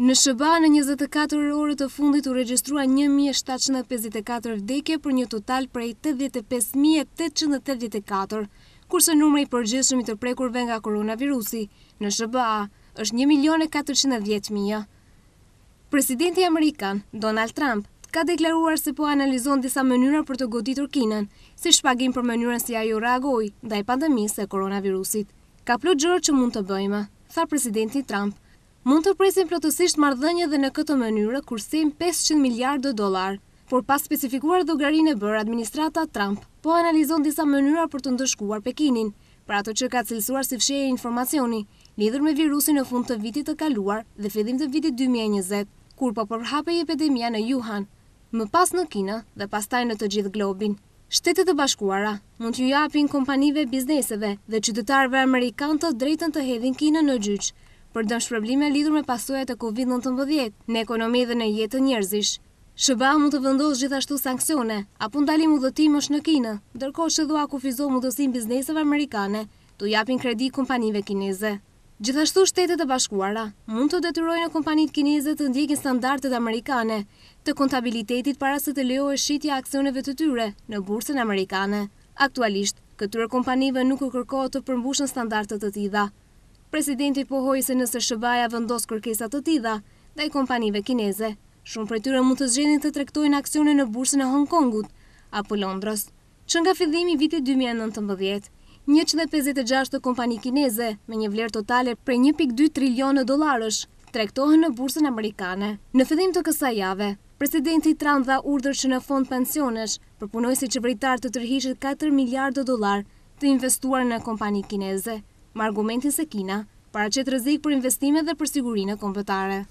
Në Shëba, në 24 orët të fundit u registrua 1.754 vdekje për një total prej 85.884, kurse numre i përgjithshëm i të prekurve nga koronavirusi, në Shëba, është 1.410.000. Presidenti Amerikan, Donald Trump, ka deklaruar se po analizon disa mënyra për të goditur kinën, si shpagim për mënyra si ajo ragoj dhe i pandemisë e koronavirusit. Ka plo gjërë që mund të bëjmë, tha presidenti Trump mund të presim plotësisht mardhënje dhe në këtë mënyrë kursim 500 miliardë dolar, por pas specifikuar dhogarin e bërë administrata Trump, po analizon disa mënyra për të ndëshkuar Pekinin, për ato që ka cilësuar si fshje e informacioni, lidhër me virusin në fund të vitit të kaluar dhe fedim të vitit 2020, kur po përhape i epidemia në Wuhan, më pas në Kina dhe pas taj në të gjithë globin. Shtetet e bashkuara mund t'ju japin kompanive bizneseve dhe qytetarve Amerikanë të drejten të hedhin Kina në gjyqë, për dëmshpërblime lidur me pasuja të Covid-19 në ekonomi dhe në jetë njerëzish. Shëba mund të vendosë gjithashtu sankcione, apo ndalim u dhëtim është në Kina, dërko që dhua kufizohë mundësim bizneseve amerikane të japin kredi kompanive kineze. Gjithashtu shtetet e bashkuara mund të detyrojnë kompanit kineze të ndjekin standartet amerikane të kontabilitetit para se të leo e shqitja aksioneve të tyre në bursën amerikane. Aktualisht, këtyre kompanive nuk u kërkohet të përmbushën standartet të tida, presidenti pohoj se nëse Shëbaja vendos kërkesat të tida dhe i kompanive kineze. Shumë për tyre mund të zgjenit të trektojnë aksione në bursën e Hong Kongut apo Londrës. Që nga fillimi vitit 2019, 156 kompani kineze me një vlerë totale prej 1.2 trilionë dolarësh trektohen në bursën amerikane. Në fëdhim të kësa jave, presidenti Trump dha urdër që në fond pensionesh përpunoj si qëvritar të tërhishit 4 miliardë dolar të investuar në kompani kineze më argumentin se Kina, para që të rëzik për investime dhe për sigurinë e kompetare.